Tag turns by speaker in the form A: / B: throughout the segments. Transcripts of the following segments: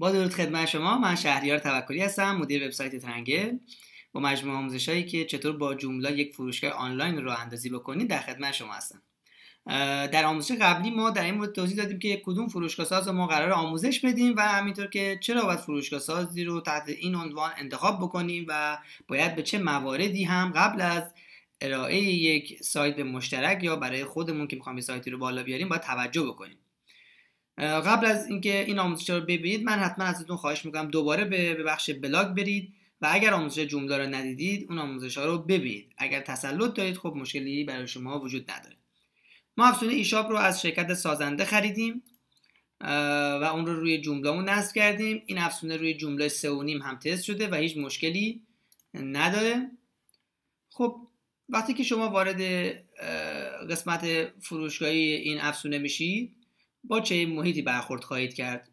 A: با درود خدمت شما من شهریار توکلی هستم مدیر وبسایت ترنگل با مجموعه آموزشایی که چطور با جمله یک فروشگاه آنلاین رو اندازی بکنید در خدمت شما هستم در آموزش قبلی ما در این مورد توضیح دادیم که کدوم فروشگاه ساز ما قرار آموزش بدیم و همینطور که چرا باید فروشگاه سازی رو تحت این عنوان انتخاب بکنیم و باید به چه مواردی هم قبل از ارائه یک سایت مشترک یا برای خودمون که میخوام سایتی رو بالا بیاریم باید توجه بکنیم قبل از اینکه این, آموزش رو ببینید من حتما ازتون خواهش میکنم دوباره به بخش بلاگ برید و اگر آموزش جمله رو ندیدید اون آموزش ها رو ببینید اگر تسلط دارید خب مشکلی برای شما وجود نداره ما افسونه ایشاب رو از شرکت سازنده خریدیم و اون رو روی جملهمون نصب کردیم این افسونه روی جمله نیم هم تست شده و هیچ مشکلی نداره خب وقتی که شما وارد قسمت فروشگاهی این افسونه میشید با چه محیطی برخورد خواهید کرد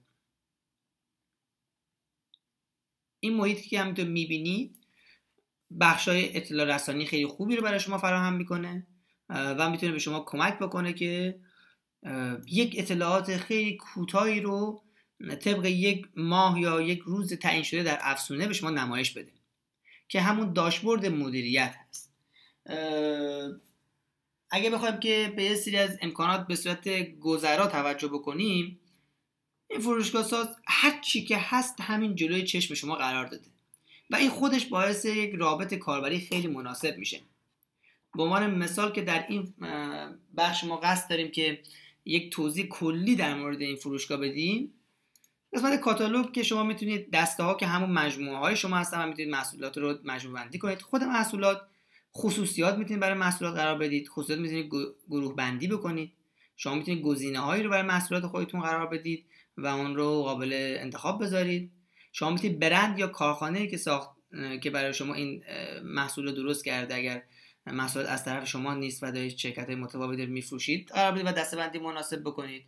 A: این محیطی که همینطور میبینید های اطلاع رسانی خیلی خوبی رو برای شما فراهم میکنه و میتونه به شما کمک بکنه که یک اطلاعات خیلی کوتاهی رو طبق یک ماه یا یک روز تعیین شده در افسونه به شما نمایش بده که همون داشبورد مدیریت هست اگه بخوایم که به سری از امکانات به صورت گذرا توجه بکنیم این فروشگاه ساز هر چی که هست همین جلوی چشم شما قرار داده و این خودش باعث یک رابط کاربری خیلی مناسب میشه به عنوان مثال که در این بخش ما قصد داریم که یک توضیح کلی در مورد این فروشگاه بدیم قسمت کاتالوگ که شما میتونید دسته ها که همون مجموعه های شما هستن و میتونید محصولات رو مجموعه بندی کنید خود محصولات خصوصیات میتونید برای محصولات قرار بدید خصوصیات میتونید گروه بندی بکنید شما میتونید گزینه هایی رو برای محصولات خودتون قرار بدید و اون رو قابل انتخاب بذارید شما میتونید برند یا کارخانه که ساخت که برای شما این محصول رو درست کرده اگر محصول از طرف شما نیست و دارید شرکت های میفروشید قرار بدید و بندی مناسب بکنید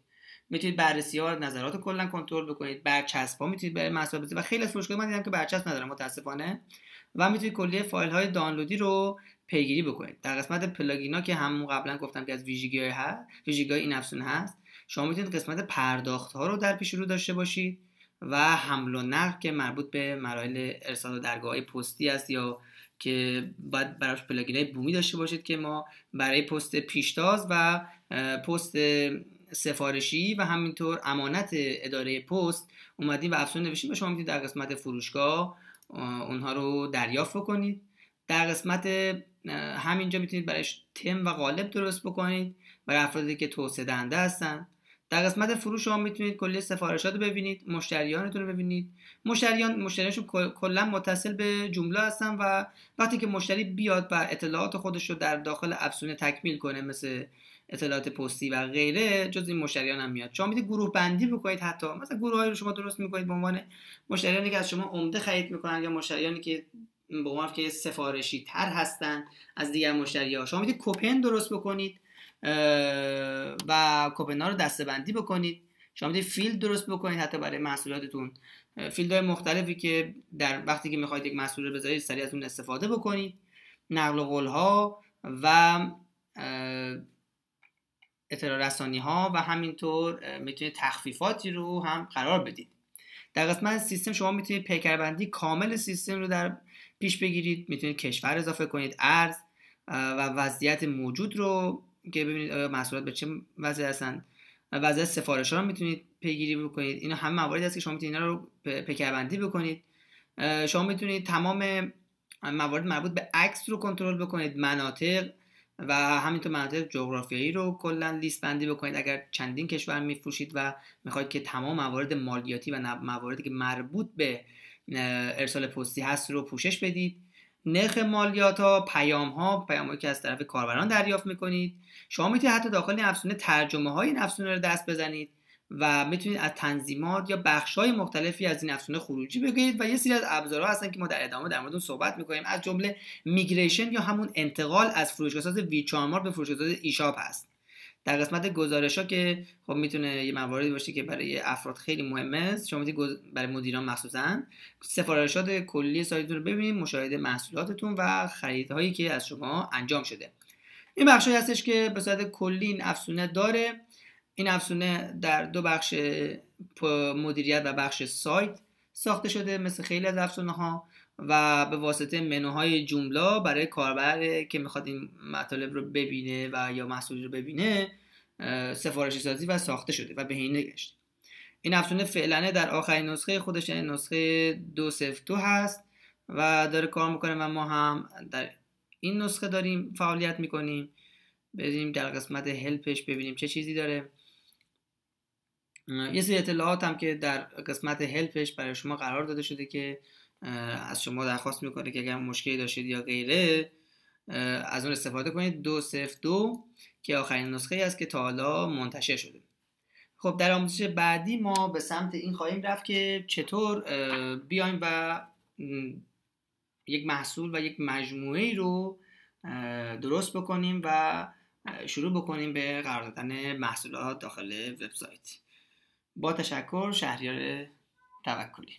A: میتونید بررسی ها نظرات رو کلا کنترل بکنید برچسب ها میتونید برای محصول و خیلی از فروشگاه من دیدم که برچسب ندارم متاسفانه و میتونید کلیه فایل های دانلودی رو پیگیری بکنید در قسمت ها که همون قبلا گفتم که از ویژگی هست ویژگی های این افزون هست شما میتونید قسمت پرداخت ها رو در پیش رو داشته باشید و حمل و نقل که مربوط به مراحل ارسال و درگاه پستی است یا که باید براش پلاگین های بومی داشته باشید که ما برای پست پیشتاز و پست سفارشی و همینطور امانت اداره پست اومدیم و افسون نوشتیم به شما میتونید در قسمت فروشگاه اونها رو دریافت بکنید در قسمت همینجا میتونید برایش تم و قالب درست بکنید برای افرادی که توسعه دهنده هستن در قسمت فروش شما میتونید کلی سفارشات رو ببینید مشتریانتون رو ببینید مشتریان مشتریانشون کلا متصل به جمله هستن و وقتی که مشتری بیاد و اطلاعات خودش رو در داخل افسون تکمیل کنه مثل اطلاعات پستی و غیره جز این مشتریان هم میاد شما میتونید گروه بندی بکنید حتی مثلا های رو شما درست میکنید به عنوان مشتریانی که از شما عمده خرید میکنن یا مشتریانی که به عنوان که سفارشی تر هستن از دیگر مشتری ها شما میتونید کوپن درست بکنید و کوپن ها رو دسته بندی بکنید شما میتونید فیلد درست بکنید حتی برای محصولاتتون فیلد های مختلفی که در وقتی که میخواید یک محصول رو بذارید سریع از اون استفاده بکنید نقل قول ها و اطلاع رسانی ها و همینطور میتونید تخفیفاتی رو هم قرار بدید در قسمت سیستم شما میتونید پیکربندی کامل سیستم رو در پیش بگیرید میتونید کشور اضافه کنید ارز و وضعیت موجود رو که ببینید محصولات به چه وضعی هستن وضعیت سفارش ها رو میتونید پیگیری بکنید اینا همه موارد هست که شما میتونید اینا رو پیکربندی بکنید شما میتونید تمام موارد مربوط به عکس رو کنترل بکنید مناطق و همینطور مناطق جغرافیایی رو کلا لیست بندی بکنید اگر چندین کشور میفروشید و میخواید که تمام موارد مالیاتی و مواردی که مربوط به ارسال پستی هست رو پوشش بدید نرخ مالیات ها پیام ها پیام هایی که از طرف کاربران دریافت میکنید شما میتونید حتی داخل این افزونه ترجمه های این افزونه رو دست بزنید و میتونید از تنظیمات یا بخش های مختلفی از این افزونه خروجی بگیرید و یه سری از ابزارها هستن که ما در ادامه در موردشون صحبت میکنیم از جمله میگریشن یا همون انتقال از فروشگاه ساز ویچارمار به فروشگاه ساز ایشاپ هست در قسمت گزارش ها که خب میتونه یه مواردی باشه که برای افراد خیلی مهمه شما گز... برای مدیران مخصوصا سفارشات کلی سایتتون رو ببینید مشاهده محصولاتتون و خریدهایی که از شما انجام شده این بخشی هستش که به صورت کلی این افسونه داره این افزونه در دو بخش مدیریت و بخش سایت ساخته شده مثل خیلی از افزونه ها و به واسطه منوهای جوملا برای کاربر که میخواد این مطالب رو ببینه و یا محصولی رو ببینه سفارش سازی و ساخته شده و بهینه گشته این افزونه فعلا در آخرین نسخه خودش یعنی نسخه 202 هست و داره کار میکنه و ما هم در این نسخه داریم فعالیت میکنیم بریم در قسمت هلپش ببینیم چه چیزی داره یه سری اطلاعات هم که در قسمت هلپش برای شما قرار داده شده که از شما درخواست میکنه که اگر مشکلی داشتید یا غیره از اون استفاده کنید دو صرف دو که آخرین نسخه ای است که تا حالا منتشر شده خب در آموزش بعدی ما به سمت این خواهیم رفت که چطور بیایم و یک محصول و یک مجموعه ای رو درست بکنیم و شروع بکنیم به قرار دادن محصولات داخل وبسایت با تشکر شهریار توکلی